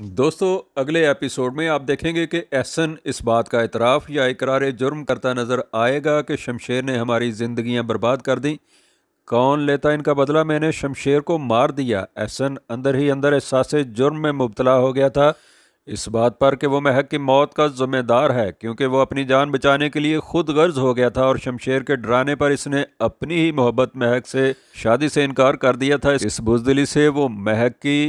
दोस्तों अगले एपिसोड में आप देखेंगे कि एहसन इस बात का इतराफ़ या इकरार जुर्म करता नज़र आएगा कि शमशेर ने हमारी ज़िंदगियाँ बर्बाद कर दी कौन लेता इनका बदला मैंने शमशेर को मार दिया एहसन अंदर ही अंदर एहसास जुर्म में मुबतला हो गया था इस बात पर कि वो महक की मौत का ज़िम्मेदार है क्योंकि वो अपनी जान बचाने के लिए खुद गर्ज हो गया था और शमशेर के डराने पर इसने अपनी ही मोहब्बत महक से शादी से इनकार कर दिया था इस बुजदली से वो महक की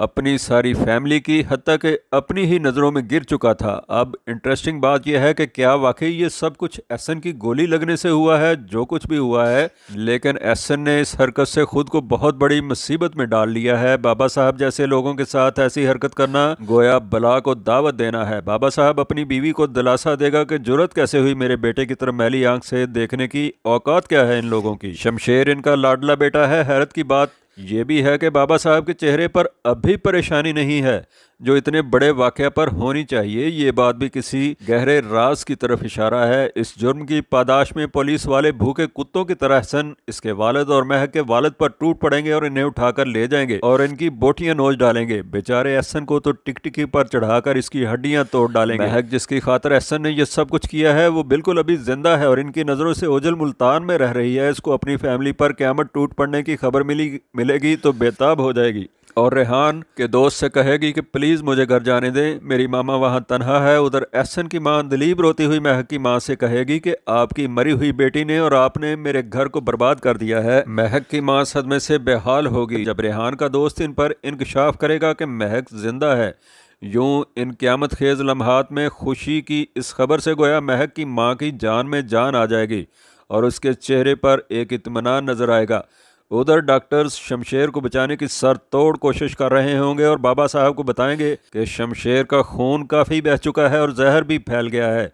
अपनी सारी फैमिली की हद तक अपनी ही नज़रों में गिर चुका था अब इंटरेस्टिंग बात यह है कि क्या वाकई ये सब कुछ एसन की गोली लगने से हुआ है जो कुछ भी हुआ है लेकिन एसन ने इस हरकत से खुद को बहुत बड़ी मुसीबत में डाल लिया है बाबा साहब जैसे लोगों के साथ ऐसी हरकत करना गोया बला को दावत देना है बाबा साहब अपनी बीवी को दिलासा देगा कि जरूरत कैसे हुई मेरे बेटे की तरफ मैली आंख से देखने की औकात क्या है इन लोगों की शमशेर इनका लाडला बेटा है हैरत की बात ये भी है कि बाबा साहब के चेहरे पर अभी परेशानी नहीं है जो इतने बड़े वाक़े पर होनी चाहिए ये बात भी किसी गहरे राज की तरफ इशारा है इस जुर्म की पादाश में पुलिस वाले भूखे कुत्तों की तरह सन इसके वालद और महक के वालद पर टूट पड़ेंगे और इन्हें उठाकर ले जाएंगे और इनकी बोटियां नोच डालेंगे बेचारे एहसन को तो टिकटिकी पर चढ़ाकर इसकी हड्डियां तोड़ डालेंगे महक जिसकी खातर एहसन ने यह सब कुछ किया है वो बिल्कुल अभी जिंदा है और इनकी नज़रों से ओझल मुल्तान में रह रही है इसको अपनी फैमिली पर क्यामत टूट पड़ने की खबर मिली मिलेगी तो बेताब हो जाएगी और रेहान के दोस्त से कहेगी कि प्लीज़ मुझे घर जाने दें मेरी मामा वहाँ तनहा है उधर एहसन की माँ दिलीप रोती हुई महक की माँ से कहेगी कि आपकी मरी हुई बेटी ने और आपने मेरे घर को बर्बाद कर दिया है महक की माँ सदमे से बेहाल होगी जब रेहान का दोस्त इन पर इंकशाफ करेगा कि महक जिंदा है यूं इन क्यामत खेज लम्हात में खुशी की इस खबर से गोया महक की माँ की जान में जान आ जाएगी और उसके चेहरे पर एक इतमान नज़र आएगा उधर डॉक्टर्स शमशेर को बचाने की सर तोड़ कोशिश कर रहे होंगे और बाबा साहब को बताएंगे कि शमशेर का खून काफ़ी बह चुका है और जहर भी फैल गया है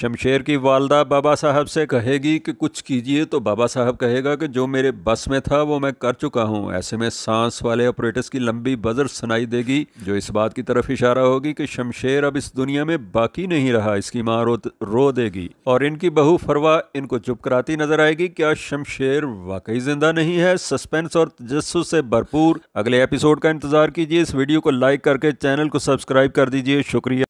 शमशेर की वालदा बाबा साहब से कहेगी कि कुछ कीजिए तो बाबा साहब कहेगा कि जो मेरे बस में था वो मैं कर चुका हूँ ऐसे में सांस वाले ऑपरेटर्स की लंबी बजर सुनाई देगी जो इस बात की तरफ इशारा होगी कि शमशेर अब इस दुनिया में बाकी नहीं रहा इसकी माँ रो, रो देगी और इनकी बहू फरवा इनको चुप कराती नजर आएगी क्या शमशेर वाकई जिंदा नहीं है सस्पेंस और तजस से भरपूर अगले एपिसोड का इंतजार कीजिए इस वीडियो को लाइक करके चैनल को सब्सक्राइब कर दीजिए शुक्रिया